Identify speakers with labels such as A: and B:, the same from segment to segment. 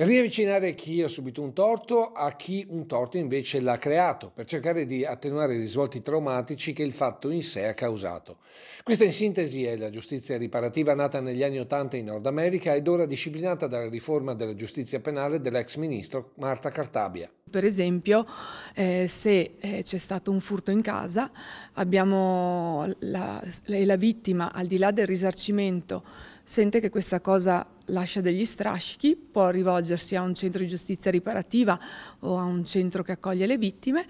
A: Riavvicinare chi ha subito un torto a chi un torto invece l'ha creato, per cercare di attenuare i risvolti traumatici che il fatto in sé ha causato. Questa in sintesi è la giustizia riparativa nata negli anni Ottanta in Nord America ed ora disciplinata dalla riforma della giustizia penale dell'ex ministro Marta Cartabia.
B: Per esempio eh, se eh, c'è stato un furto in casa e la, la vittima al di là del risarcimento sente che questa cosa lascia degli strascichi, può rivolgersi a un centro di giustizia riparativa o a un centro che accoglie le vittime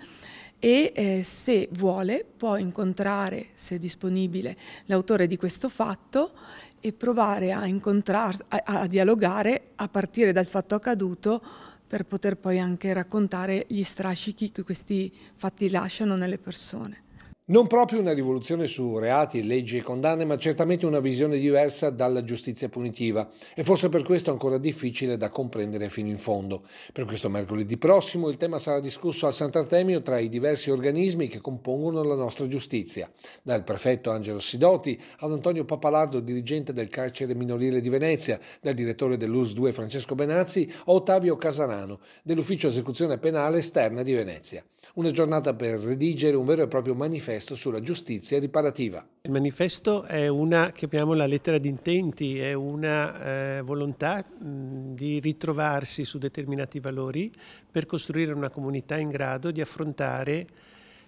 B: e eh, se vuole può incontrare, se è disponibile, l'autore di questo fatto e provare a, a, a dialogare a partire dal fatto accaduto per poter poi anche raccontare gli strascichi che questi fatti lasciano nelle persone.
A: Non proprio una rivoluzione su reati, leggi e condanne, ma certamente una visione diversa dalla giustizia punitiva e forse per questo ancora difficile da comprendere fino in fondo. Per questo mercoledì prossimo il tema sarà discusso al Sant'Artemio tra i diversi organismi che compongono la nostra giustizia, dal prefetto Angelo Sidoti ad Antonio Papalardo, dirigente del carcere minorile di Venezia, dal direttore dell'US 2 Francesco Benazzi a Ottavio Casarano, dell'ufficio esecuzione penale esterna di Venezia. Una giornata per redigere un vero e proprio manifesto manifesto sulla giustizia riparativa.
C: Il manifesto è una, chiamiamola lettera di intenti, è una eh, volontà mh, di ritrovarsi su determinati valori per costruire una comunità in grado di affrontare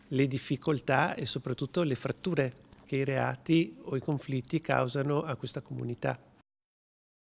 C: le difficoltà e soprattutto le fratture che i reati o i conflitti causano a questa comunità.